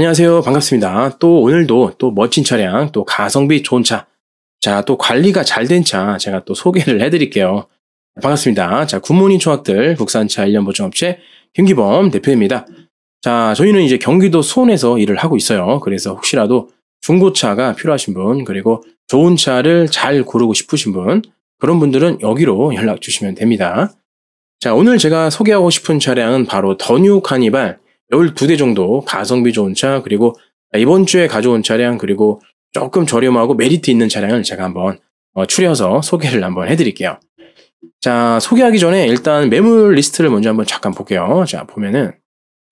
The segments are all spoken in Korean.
안녕하세요. 반갑습니다. 또 오늘도 또 멋진 차량, 또 가성비 좋은 차, 자, 또 관리가 잘 된 차, 제가 또 소개를 해드릴게요. 반갑습니다. 자, 굿모닝 총학들 국산차 1년 보증업체 김기범 대표입니다. 자, 저희는 이제 경기도 수원에서 일을 하고 있어요. 그래서 혹시라도 중고차가 필요하신 분, 그리고 좋은 차를 잘 고르고 싶으신 분, 그런 분들은 여기로 연락 주시면 됩니다. 자, 오늘 제가 소개하고 싶은 차량은 바로 더뉴 카니발 12대 정도 가성비 좋은 차, 그리고 이번 주에 가져온 차량, 그리고 조금 저렴하고 메리트 있는 차량을 제가 한번 어, 추려서 소개를 한번 해드릴게요. 자, 소개하기 전에 일단 매물 리스트를 먼저 한번 잠깐 볼게요. 자, 보면은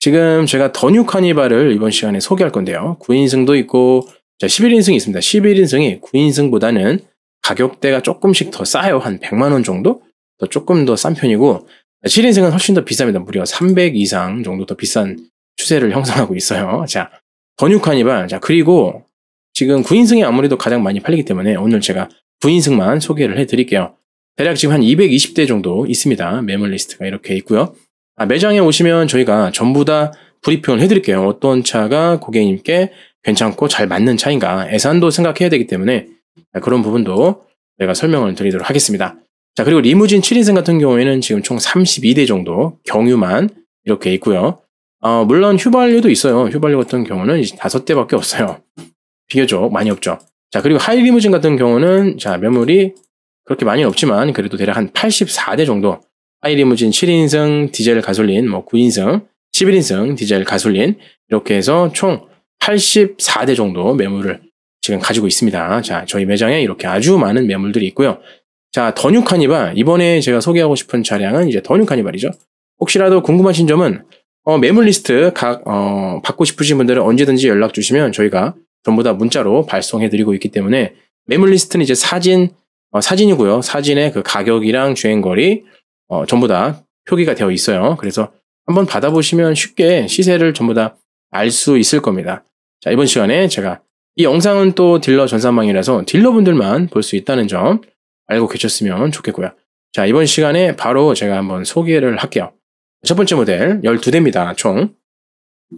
지금 제가 더뉴 카니발을 이번 시간에 소개할 건데요. 9인승도 있고, 자, 11인승이 있습니다. 11인승이 9인승보다는 가격대가 조금씩 더 싸요. 한 100만원 정도? 더 조금 더 싼 편이고, 7인승은 훨씬 더 비쌉니다. 무려 300 이상 정도 더 비싼 추세를 형성하고 있어요. 자, 더뉴 카니발. 자, 그리고 지금 9인승이 아무래도 가장 많이 팔리기 때문에 오늘 제가 9인승만 소개를 해드릴게요. 대략 지금 한 220대 정도 있습니다. 매물 리스트가 이렇게 있고요. 아, 매장에 오시면 저희가 전부 다 브리핑을 해드릴게요. 어떤 차가 고객님께 괜찮고 잘 맞는 차인가 예산도 생각해야 되기 때문에 그런 부분도 제가 설명을 드리도록 하겠습니다. 자, 그리고 리무진 7인승 같은 경우에는 지금 총 32대 정도 경유만 이렇게 있고요. 어, 물론 휘발유도 있어요. 휘발유 같은 경우는 5대밖에 없어요. 비교적 많이 없죠. 자, 그리고 하이리무진 같은 경우는 자, 매물이 그렇게 많이 없지만 그래도 대략 한 84대 정도 하이리무진 7인승 디젤 가솔린 뭐 9인승 11인승 디젤 가솔린 이렇게 해서 총 84대 정도 매물을 지금 가지고 있습니다. 자, 저희 매장에 이렇게 아주 많은 매물들이 있고요. 자, 더 뉴 카니발. 이번에 제가 소개하고 싶은 차량은 이제 더 뉴 카니발이죠. 혹시라도 궁금하신 점은 어, 매물 리스트 각, 어, 받고 싶으신 분들은 언제든지 연락 주시면 저희가 전부 다 문자로 발송해 드리고 있기 때문에 매물 리스트는 이제 사진, 어, 사진이고요. 사진의 그 가격이랑 주행거리, 어, 전부 다 표기가 되어 있어요. 그래서 한번 받아보시면 쉽게 시세를 전부 다 알 수 있을 겁니다. 자, 이번 시간에 제가 이 영상은 또 딜러 전산망이라서 딜러분들만 볼 수 있다는 점 알고 계셨으면 좋겠고요. 자, 이번 시간에 바로 제가 한번 소개를 할게요. 첫 번째 모델 12대입니다. 총.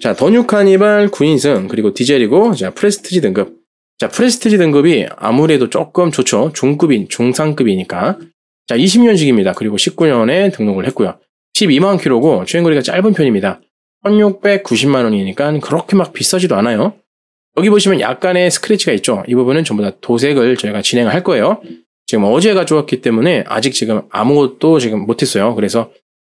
자, 더 뉴 카니발 9인승 그리고 디젤이고 자, 프레스티지 등급. 자, 프레스티지 등급이 아무래도 조금 좋죠. 중급인 중상급이니까. 자, 20년식입니다. 그리고 19년에 등록을 했고요. 12만 키로고 주행거리가 짧은 편입니다. 1690만 원이니까 그렇게 막 비싸지도 않아요. 여기 보시면 약간의 스크래치가 있죠. 이 부분은 전부 다 도색을 저희가 진행을 할 거예요. 지금 어제가 좋았기 때문에 아직 지금 아무것도 지금 못했어요. 그래서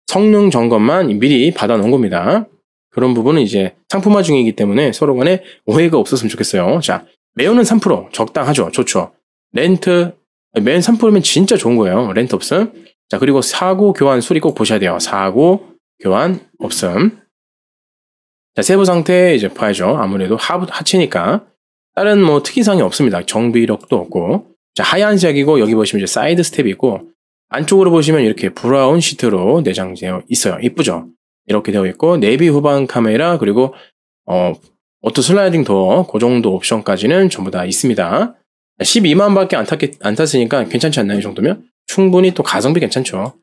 성능 점검만 미리 받아놓은 겁니다. 그런 부분은 이제 상품화 중이기 때문에 서로 간에 오해가 없었으면 좋겠어요. 자, 매연은 3% 적당하죠. 좋죠. 렌트, 매연 3%면 진짜 좋은 거예요. 렌트 없음. 자, 그리고 사고 교환 수리 꼭 보셔야 돼요. 사고 교환 없음. 자, 세부 상태 이제 봐야죠. 아무래도 하, 하치니까. 다른 뭐 특이사항이 없습니다. 정비력도 없고. 자, 하얀색이고 여기 보시면 이제 사이드 스텝이고 있 안쪽으로 보시면 이렇게 브라운 시트로 내장되어 있어요. 이쁘죠? 이렇게 되어 있고 내비 후방 카메라 그리고 어, 오토 슬라이딩 도어 그 정도 옵션까지는 전부 다 있습니다. 12만밖에 안, 탔겠, 안 탔으니까 괜찮지 않나요? 이 정도면? 충분히 또 가성비 괜찮죠.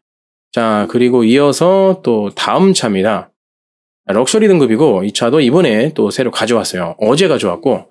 자, 그리고 이어서 또 다음 차입니다. 럭셔리 등급이고 이 차도 이번에 또 새로 가져왔어요. 어제 가져왔고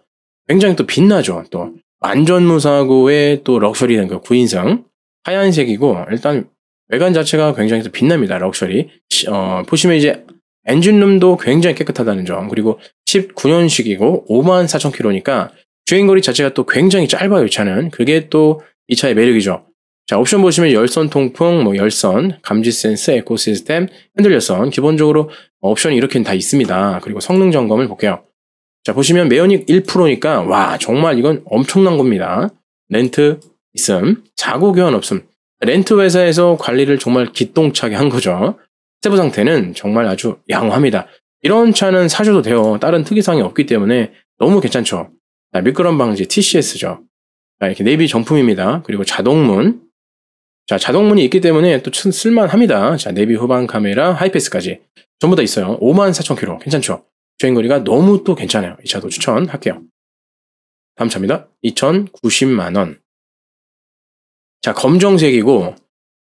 굉장히 또 빛나죠. 또 안전무사고의 또 럭셔리한 그 구인상 하얀색이고 일단 외관 자체가 굉장히 빛납니다. 럭셔리. 어, 보시면 이제 엔진룸도 굉장히 깨끗하다는 점 그리고 19년식이고 54,000km니까 주행거리 자체가 또 굉장히 짧아요. 이 차는. 그게 또 이 차의 매력이죠. 자, 옵션 보시면 열선 통풍, 뭐 열선, 감지 센스, 에코 시스템, 핸들 열선 기본적으로 옵션이 이렇게는 다 있습니다. 그리고 성능 점검을 볼게요. 자, 보시면 매연익 1%니까 와, 정말 이건 엄청난 겁니다. 렌트 있음, 자고 교환 없음. 렌트 회사에서 관리를 정말 기똥차게 한 거죠. 세부 상태는 정말 아주 양호합니다. 이런 차는 사줘도 돼요. 다른 특이사항이 없기 때문에 너무 괜찮죠. 자, 미끄럼 방지 TCS죠. 자, 이렇게 네비 정품입니다. 그리고 자동문. 자, 자동문이 있기 때문에 또 쓸만합니다. 자, 네비 후방 카메라, 하이패스까지. 전부 다 있어요. 54,000km. 괜찮죠? 주행거리가 너무 또 괜찮아요. 이 차도 추천할게요. 다음 차입니다. 2090만원. 자, 검정색이고,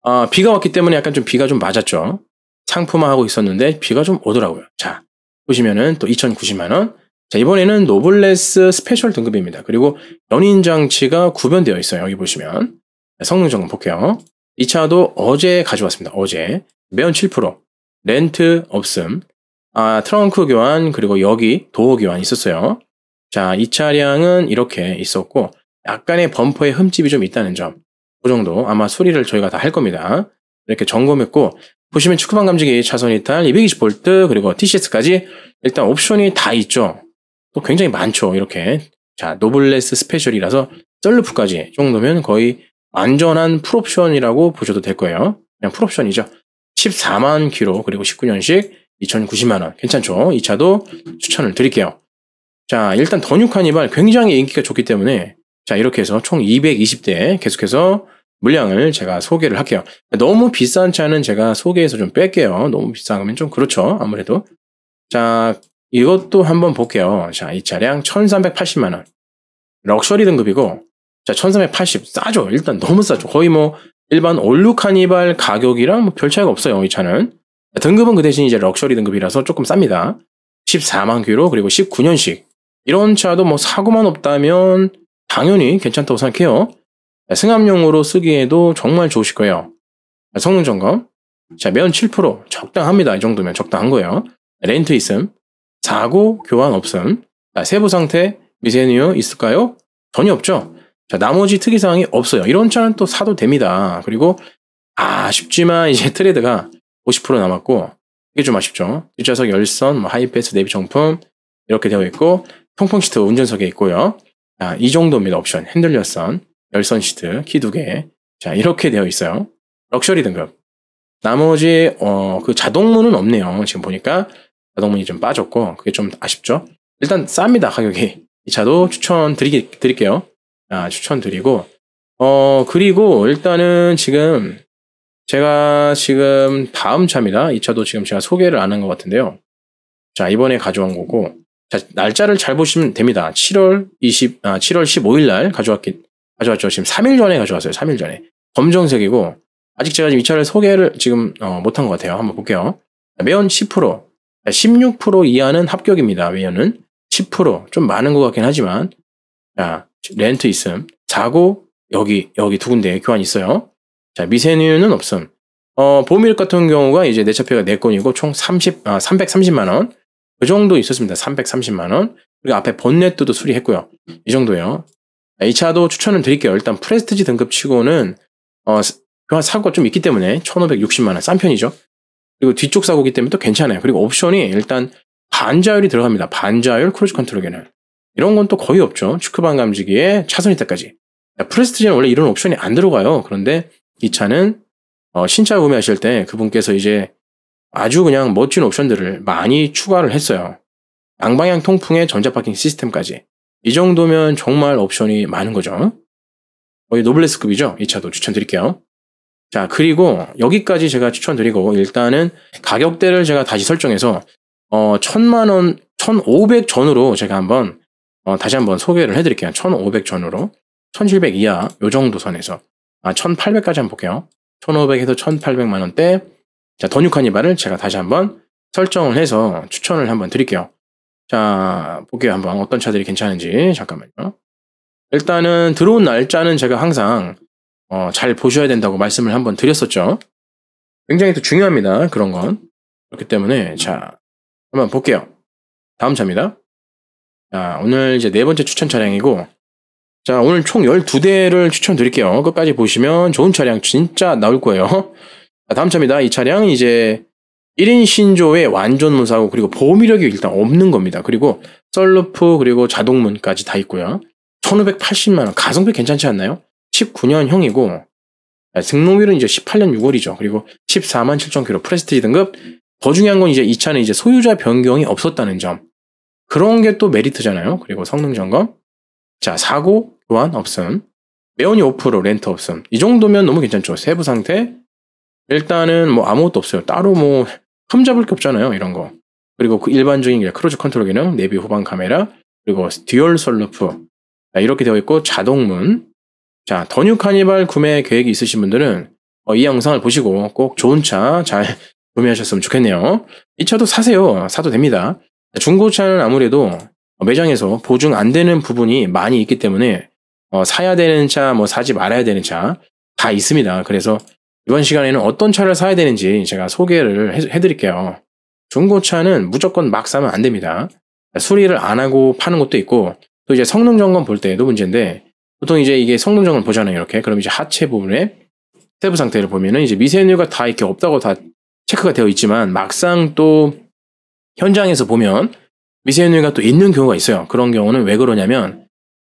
아, 비가 왔기 때문에 약간 좀 비가 좀 맞았죠. 상품화하고 있었는데 비가 좀 오더라고요. 자, 보시면은 또 2090만원. 자, 이번에는 노블레스 스페셜 등급입니다. 그리고 연인 장치가 구변되어 있어요. 여기 보시면. 성능 점검 볼게요. 이 차도 어제 가져왔습니다. 어제. 매연 7%. 렌트 없음. 아, 트렁크 교환 그리고 여기 도어 교환 있었어요. 자, 이 차량은 이렇게 있었고 약간의 범퍼의 흠집이 좀 있다는 점. 그 정도 아마 수리를 저희가 다 할 겁니다. 이렇게 점검했고 보시면 축구방 감지기 차선 이탈 220V 그리고 TCS까지 일단 옵션이 다 있죠. 또 굉장히 많죠. 이렇게 자 노블레스 스페셜이라서 셀루프까지 정도면 거의 안전한 풀옵션이라고 보셔도 될 거예요. 그냥 풀옵션이죠. 14만 키로 그리고 19년식 2,090만원. 괜찮죠? 이 차도 추천을 드릴게요. 자, 일단 더 뉴 카니발 굉장히 인기가 좋기 때문에 자, 이렇게 해서 총 220대 계속해서 물량을 제가 소개를 할게요. 너무 비싼 차는 제가 소개해서 좀 뺄게요. 너무 비싸면 좀 그렇죠. 아무래도. 자, 이것도 한번 볼게요. 자, 이 차량 1380만원. 럭셔리 등급이고, 자, 1380. 싸죠. 일단 너무 싸죠. 거의 뭐 일반 올류 카니발 가격이랑 뭐별 차이가 없어요. 이 차는. 등급은 그 대신 이제 럭셔리 등급이라서 조금 쌉니다. 14만 큐로 그리고 19년식 이런 차도 뭐 사고만 없다면 당연히 괜찮다고 생각해요. 승합용으로 쓰기에도 정말 좋으실 거예요. 성능 점검. 자, 면7% 적당합니다. 이 정도면 적당한 거예요. 렌트 있음. 사고 교환 없음. 자, 세부 상태 미세누 있을까요? 전혀 없죠. 자, 나머지 특이사항이 없어요. 이런 차는 또 사도 됩니다. 그리고 아쉽지만 이제 트레드가 50% 남았고 이게 좀 아쉽죠. 뒷좌석 열선, 뭐 하이패스 내비 정품 이렇게 되어 있고 통풍 시트 운전석에 있고요. 자, 이 정도입니다. 옵션 핸들 열선, 열선 시트, 키 두 개. 자, 이렇게 되어 있어요. 럭셔리 등급. 나머지 어, 그 자동문은 없네요. 지금 보니까 자동문이 좀 빠졌고 그게 좀 아쉽죠. 일단 쌉니다 가격이 이 차도 추천드리 드릴게요. 자, 추천드리고 어 그리고 일단은 지금 제가 지금 다음 참이나 2차도 지금 제가 소개를 안 한 것 같은데요. 자, 이번에 가져온 거고, 자, 날짜를 잘 보시면 됩니다. 7월 20, 아, 7월 15일 날 가져왔기, 가져왔죠. 지금 3일 전에 가져왔어요. 3일 전에. 검정색이고, 아직 제가 지금 이 차를 소개를 지금, 어, 못한 것 같아요. 한번 볼게요. 매연 10%, 16% 아, 이하는 합격입니다. 매연은. 10%좀 많은 것 같긴 하지만 자 렌트 있음 자고 여기 여기 두 군데 교환 있어요 자, 미세누는 없음. 어, 보밀 같은 경우가 이제 내차표가 4건이고 총 30, 아, 330만원. 그 정도 있었습니다. 330만원. 그리고 앞에 본넷도 수리했고요. 이정도요이 차도 추천을 드릴게요. 일단 프레스티지 등급 치고는, 어, 교환 그 사고가 좀 있기 때문에 1560만원. 싼 편이죠. 그리고 뒤쪽 사고기 때문에 또 괜찮아요. 그리고 옵션이 일단 반자율이 들어갑니다. 반자율 크루즈 컨트롤 기는 이런 건 또 거의 없죠. 축구반 감지기에 차선 이때까지. 프레스티지는 원래 이런 옵션이 안 들어가요. 그런데 이 차는 어, 신차 구매하실 때 그분께서 이제 아주 그냥 멋진 옵션들을 많이 추가를 했어요. 양방향 통풍의 전자 파킹 시스템까지. 이 정도면 정말 옵션이 많은 거죠. 거의 노블레스급이죠. 이 차도 추천드릴게요. 자, 그리고 여기까지 제가 추천드리고 일단은 가격대를 제가 다시 설정해서 어, 천만 원, 천오백 전으로 제가 한번 어, 다시 한번 소개를 해드릴게요. 천오백 전으로. 천칠백 이하 요 정도 선에서 아, 1800까지 한번 볼게요. 1500에서 1800만 원대. 자, 더뉴 카니발을 제가 다시 한번 설정을 해서 추천을 한번 드릴게요. 자, 볼게요. 한번 어떤 차들이 괜찮은지. 잠깐만요. 일단은 들어온 날짜는 제가 항상 어, 잘 보셔야 된다고 말씀을 한번 드렸었죠. 굉장히 또 중요합니다. 그런 건. 그렇기 때문에 자, 한번 볼게요. 다음 차입니다. 자, 오늘 이제 네 번째 추천 차량이고 자, 오늘 총 12대를 추천드릴게요. 끝까지 보시면 좋은 차량 진짜 나올 거예요. 자, 다음 차입니다. 이 차량 이제 1인 신조의 완전 문사고 그리고 보호미력이 일단 없는 겁니다. 그리고 썰루프 그리고 자동문까지 다 있고요. 1580만 원 가성비 괜찮지 않나요? 19년형이고 등록일은 아, 이제 18년 6월이죠. 그리고 14만 7천 킬로 프레스티지 등급. 더 중요한 건 이제 이 차는 이제 소유자 변경이 없었다는 점. 그런 게 또 메리트잖아요. 그리고 성능 점검. 자, 사고 또한 없음. 매온이 5% 렌트 없음. 이 정도면 너무 괜찮죠. 세부 상태. 일단은 뭐 아무것도 없어요. 따로 뭐 흠잡을 게 없잖아요. 이런 거. 그리고 그 일반적인 크루즈 컨트롤 기능, 내비 후방 카메라, 그리고 듀얼 솔루프 자, 이렇게 되어 있고 자동문. 자, 더 뉴 카니발 구매 계획이 있으신 분들은 어, 이 영상을 보시고 꼭 좋은 차 잘 구매하셨으면 좋겠네요. 이 차도 사세요. 사도 됩니다. 중고차는 아무래도 어, 매장에서 보증 안 되는 부분이 많이 있기 때문에 어, 사야 되는 차, 뭐 사지 말아야 되는 차 다 있습니다. 그래서 이번 시간에는 어떤 차를 사야 되는지 제가 소개를 해, 해드릴게요. 중고차는 무조건 막 사면 안 됩니다. 수리를 안 하고 파는 것도 있고 또 이제 성능 점검 볼 때도 문제인데 보통 이제 이게 성능 점검 보잖아요 이렇게 그럼 이제 하체 부분에 세부 상태를 보면은 이제 미세누가 다 이렇게 없다고 다 체크가 되어 있지만 막상 또 현장에서 보면 미세현유가 또 있는 경우가 있어요. 그런 경우는 왜 그러냐면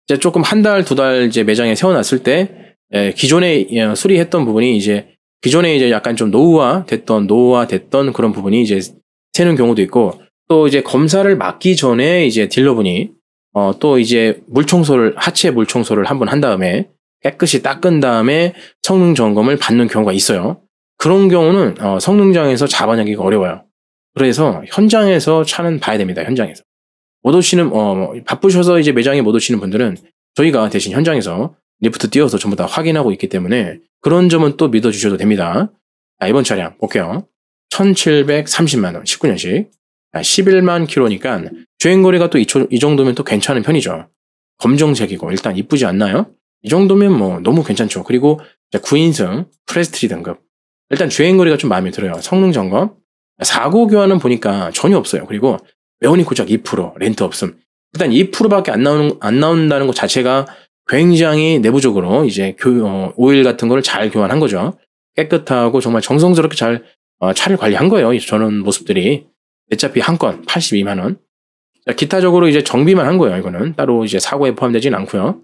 이제 조금 한 달, 두 달 이제 매장에 세워놨을 때 예, 기존에 예, 수리했던 부분이 이제 기존에 이제 약간 좀 노후화 됐던 노후화 됐던 그런 부분이 이제 새는 경우도 있고 또 이제 검사를 맡기 전에 이제 딜러분이 어, 또 이제 물 청소를 하체 물 청소를 한 번 한 다음에 깨끗이 닦은 다음에 성능 점검을 받는 경우가 있어요. 그런 경우는 어, 성능장에서 잡아내기가 어려워요. 그래서 현장에서 차는 봐야 됩니다. 현장에서. 못 오시는, 어, 뭐, 바쁘셔서 이제 매장에 못 오시는 분들은 저희가 대신 현장에서 리프트 띄워서 전부 다 확인하고 있기 때문에 그런 점은 또 믿어주셔도 됩니다. 자, 이번 차량 볼게요. 1730만원, 19년식. 11만 키로니까 주행거리가 또 이 정도면 또 괜찮은 편이죠. 검정색이고 일단 이쁘지 않나요? 이 정도면 뭐 너무 괜찮죠. 그리고 9인승 프레스트리 등급. 일단 주행거리가 좀 마음에 들어요. 성능 점검. 사고 교환은 보니까 전혀 없어요. 그리고 매원이 고작 2% 렌트 없음. 일단 2%밖에 안 나오는 안 나온다는 것 자체가 굉장히 내부적으로 이제 교, 어, 오일 같은 거를 잘 교환한 거죠. 깨끗하고 정말 정성스럽게 잘 어, 차를 관리한 거예요. 저는 모습들이 어차피 한 건 82만 원. 자, 기타적으로 이제 정비만 한 거예요. 이거는 따로 이제 사고에 포함되진 않고요.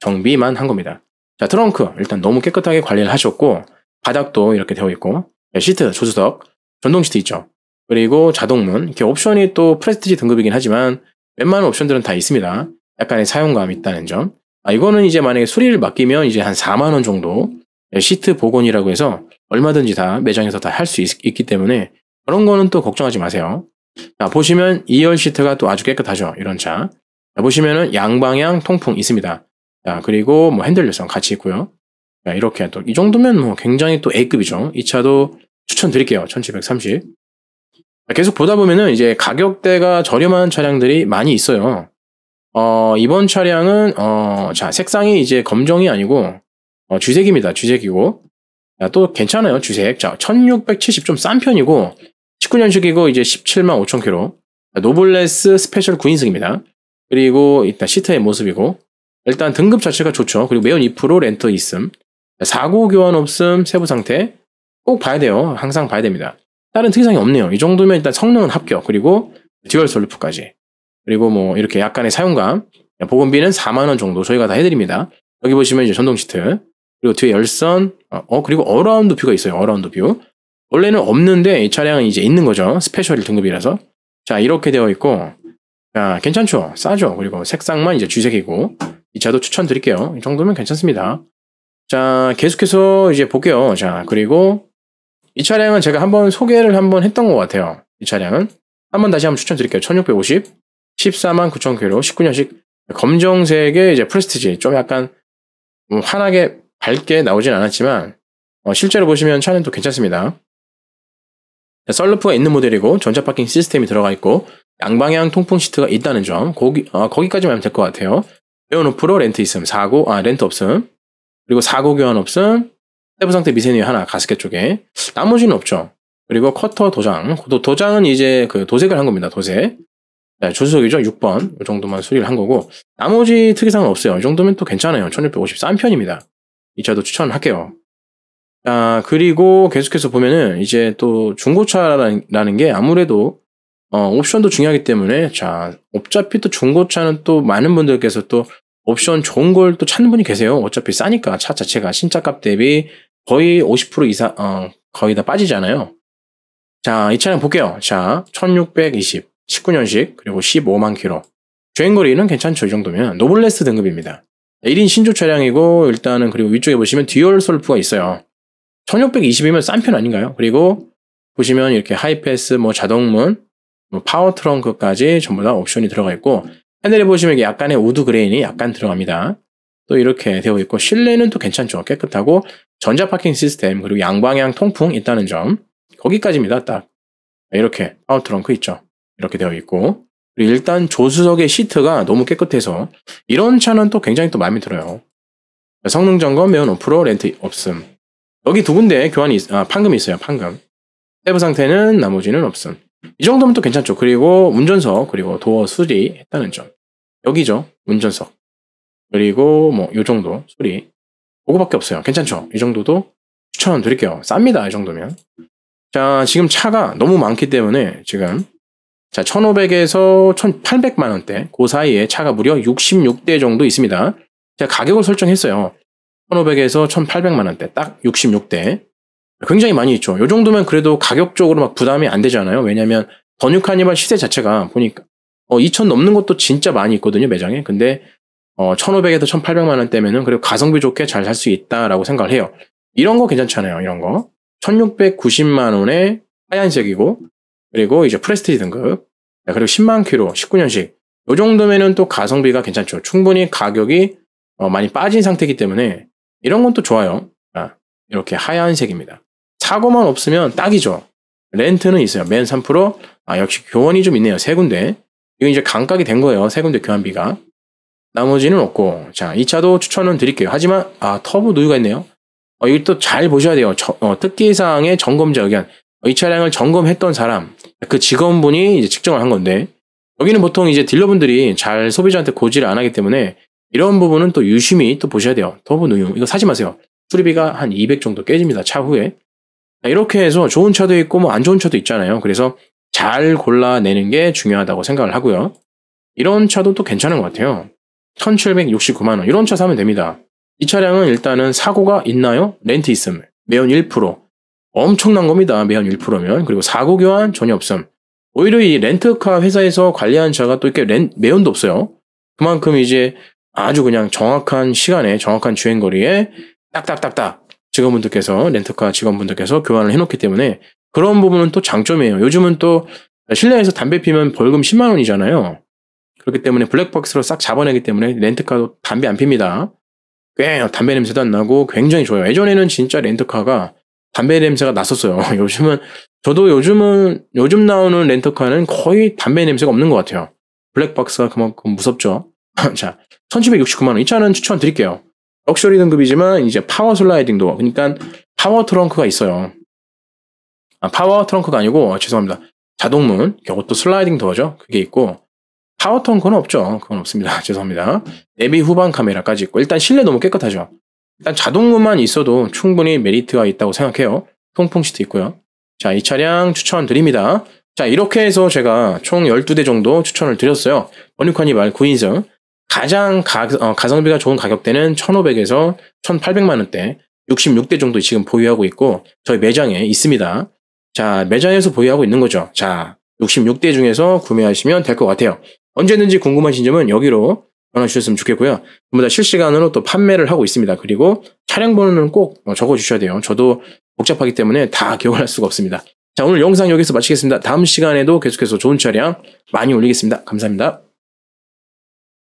정비만 한 겁니다. 자, 트렁크 일단 너무 깨끗하게 관리를 하셨고 바닥도 이렇게 되어 있고 네, 시트 조수석 전동 시트 있죠. 그리고 자동문 이렇게 옵션이 또 프레스티지 등급이긴 하지만 웬만한 옵션들은 다 있습니다. 약간의 사용감이 있다는 점. 아, 이거는 이제 만약에 수리를 맡기면 이제 한 4만 원 정도 시트 복원이라고 해서 얼마든지 다 매장에서 다 할 수 있기 때문에 그런 거는 또 걱정하지 마세요. 자, 보시면 2열 시트가 또 아주 깨끗하죠. 이런 차. 자, 보시면은 양방향 통풍 있습니다. 자, 그리고 뭐 핸들 열성 같이 있고요. 자, 이렇게 또 이 정도면 뭐 굉장히 또 A급이죠. 이 차도 추천드릴게요. 1730. 아, 계속 보다 보면은 이제 가격대가 저렴한 차량들이 많이 있어요. 어, 이번 차량은, 어, 자, 색상이 이제 검정이 아니고, 어, 쥐색입니다. 주색이고 야, 또 괜찮아요. 주색 자, 1670 좀 싼 편이고, 19년식이고, 이제 17만 5천 키로 노블레스 스페셜 9인승입니다. 그리고 일단 시트의 모습이고, 일단 등급 자체가 좋죠. 그리고 매연 2% 렌터 있음. 사고 교환 없음, 세부 상태. 꼭 봐야 돼요. 항상 봐야 됩니다. 다른 특이사항이 없네요. 이 정도면 일단 성능은 합격. 그리고 듀얼 솔루프까지. 그리고 뭐 이렇게 약간의 사용감. 보건비는 4만원 정도 저희가 다 해드립니다. 여기 보시면 이제 전동 시트. 그리고 뒤에 열선. 어, 어, 그리고 어라운드 뷰가 있어요. 어라운드 뷰. 원래는 없는데 이 차량은 이제 있는 거죠. 스페셜 등급이라서. 자, 이렇게 되어 있고. 자, 괜찮죠? 싸죠? 그리고 색상만 이제 주색이고. 이 차도 추천드릴게요. 이 정도면 괜찮습니다. 자, 계속해서 이제 볼게요. 자, 그리고 이 차량은 제가 한번 소개를 한번 했던 것 같아요. 이 차량은 한번 다시 한번 추천드릴게요. 1650, 14만 9천 킬로, 19년식 검정색의 이제 프레스티지 좀 약간 음, 환하게 밝게 나오진 않았지만 어, 실제로 보시면 차는 또 괜찮습니다. 썰루프가 있는 모델이고 전자 파킹 시스템이 들어가 있고 양방향 통풍 시트가 있다는 점 거기 어, 거기까지만 하면 될 것 같아요. 에어노프로 렌트 있음, 사고 아 렌트 없음 그리고 사고 교환 없음 세부 상태 미세니 하나 가스켓 쪽에 나머지는 없죠. 그리고 커터 도장 도, 도장은 이제 그 도색을 한 겁니다. 도색 네, 조수석이죠. 6번 이 정도만 수리를 한 거고 나머지 특이사항은 없어요. 이 정도면 또 괜찮아요. 1 6 5 3 편입니다. 이 차도 추천할게요. 자 그리고 계속해서 보면은 이제 또 중고차라는 게 아무래도 어, 옵션도 중요하기 때문에 자 어차피 또 중고차는 또 많은 분들께서 또 옵션 좋은 걸 또 찾는 분이 계세요. 어차피 싸니까 차 자체가 신차값 대비 거의 50% 이상, 어, 거의 다 빠지잖아요. 자, 이 차량 볼게요. 자, 1620, 19년식, 그리고 15만 키로 주행거리는 괜찮죠, 이 정도면. 노블레스 등급입니다. 1인 신조 차량이고, 일단은, 그리고 위쪽에 보시면 듀얼 솔프가 있어요. 1620이면 싼 편 아닌가요? 그리고, 보시면 이렇게 하이패스, 뭐 자동문, 뭐 파워 트렁크까지 전부 다 옵션이 들어가 있고, 하늘에 보시면 약간의 우드 그레인이 약간 들어갑니다. 또 이렇게 되어 있고 실내는 또 괜찮죠. 깨끗하고 전자 파킹 시스템 그리고 양방향 통풍 있다는 점 거기까지입니다. 딱 이렇게 파웃트렁크 있죠. 이렇게 되어 있고 그리고 일단 조수석의 시트가 너무 깨끗해서 이런 차는 또 굉장히 또 마음에 들어요. 성능 점검 매운 5% 렌트 없음. 여기 두 군데 교환이 있, 아 판금이 있어요. 판금. 세부 상태는 나머지는 없음. 이 정도면 또 괜찮죠. 그리고 운전석 그리고 도어 수리했다는 점. 여기죠. 운전석. 그리고 뭐 이 정도 소리 그거밖에 없어요. 괜찮죠? 이 정도도 추천드릴게요. 쌉니다. 이 정도면. 자, 지금 차가 너무 많기 때문에 지금 자, 1,500에서 1,800만 원대 그 사이에 차가 무려 66대 정도 있습니다. 제가 가격을 설정했어요. 1,500에서 1,800만 원대 딱 66대. 굉장히 많이 있죠. 이 정도면 그래도 가격적으로 막 부담이 안 되잖아요. 왜냐면 번역 카니발 시세 자체가 보니까 어, 2,000 넘는 것도 진짜 많이 있거든요, 매장에. 근데 1,500에서 1,800만 원대면은 그리고 가성비 좋게 잘 살 수 있다라고 생각을 해요. 이런 거 괜찮잖아요. 이런 거. 1,690만 원에 하얀색이고 그리고 이제 프레스티지 등급 네, 그리고 10만 키로 19년식 요 정도면은 또 가성비가 괜찮죠. 충분히 가격이 어, 많이 빠진 상태이기 때문에 이런 건 또 좋아요. 아, 이렇게 하얀색입니다. 사고만 없으면 딱이죠. 렌트는 있어요. 맨 3%. 아, 역시 교원이좀 있네요. 세 군데. 이건 이제 감각이 된 거예요. 세 군데 교환비가. 나머지는 없고 자 2차도 추천은 드릴게요. 하지만 아 터보 누유가 있네요. 어, 이걸 또잘 보셔야 돼요. 저, 어, 특기사항의 점검자 의견 어, 이 차량을 점검했던 사람 그 직원분이 이제 측정을 한 건데 여기는 보통 이제 딜러분들이 잘 소비자한테 고지를 안 하기 때문에 이런 부분은 또 유심히 또 보셔야 돼요. 터보 누유 이거 사지 마세요. 수리비가 한 200 정도 깨집니다. 차후에 자, 이렇게 해서 좋은 차도 있고 뭐 안 좋은 차도 있잖아요. 그래서 잘 골라내는 게 중요하다고 생각을 하고요. 이런 차도 또 괜찮은 것 같아요. 1,769만원. 이런 차 사면 됩니다. 이 차량은 일단은 사고가 있나요? 렌트 있음. 매연 1%. 엄청난 겁니다. 매연 1%면. 그리고 사고 교환 전혀 없음. 오히려 이 렌트카 회사에서 관리한 차가 또 이렇게 렌, 매연도 없어요. 그만큼 이제 아주 그냥 정확한 시간에 정확한 주행거리에 딱딱딱딱 직원분들께서 렌터카 직원분들께서 교환을 해놓기 때문에 그런 부분은 또 장점이에요. 요즘은 또 실내에서 담배 피면 벌금 10만 원이잖아요. 그렇기 때문에 블랙박스로 싹 잡아내기 때문에 렌트카도 담배 안 핍니다. 꽤 담배 냄새도 안 나고 굉장히 좋아요. 예전에는 진짜 렌트카가 담배 냄새가 났었어요. 요즘은 저도 요즘은 요즘 나오는 렌터카는 거의 담배 냄새가 없는 것 같아요. 블랙박스가 그만큼 무섭죠. 자, 1,769만 원. 이 차는 추천드릴게요. 럭셔리 등급이지만 이제 파워 슬라이딩 도 그러니까 파워 트렁크가 있어요. 아, 파워 트렁크가 아니고 아, 죄송합니다. 자동문. 이것도 슬라이딩 도어죠. 그게 있고 파워톤 그건 없죠. 그건 없습니다. 죄송합니다. 내비 후방 카메라까지 있고 일단 실내 너무 깨끗하죠. 일단 자동문만 있어도 충분히 메리트가 있다고 생각해요. 통풍 시트 있고요. 자, 이 차량 추천드립니다. 자, 이렇게 해서 제가 총 12대 정도 추천을 드렸어요. 버니카니말 9인승. 가장 가, 어, 가성비가 좋은 가격대는 1,500에서 1,800만원대 66대 정도 지금 보유하고 있고 저희 매장에 있습니다. 자, 매장에서 보유하고 있는 거죠. 자, 66대 중에서 구매하시면 될 것 같아요. 언제든지 궁금하신 점은 여기로 전화 주셨으면 좋겠고요. 전부 다 실시간으로 또 판매를 하고 있습니다. 그리고 차량 번호는 꼭 뭐 적어주셔야 돼요. 저도 복잡하기 때문에 다 기억을 할 수가 없습니다. 자, 오늘 영상 여기서 마치겠습니다. 다음 시간에도 계속해서 좋은 차량 많이 올리겠습니다. 감사합니다.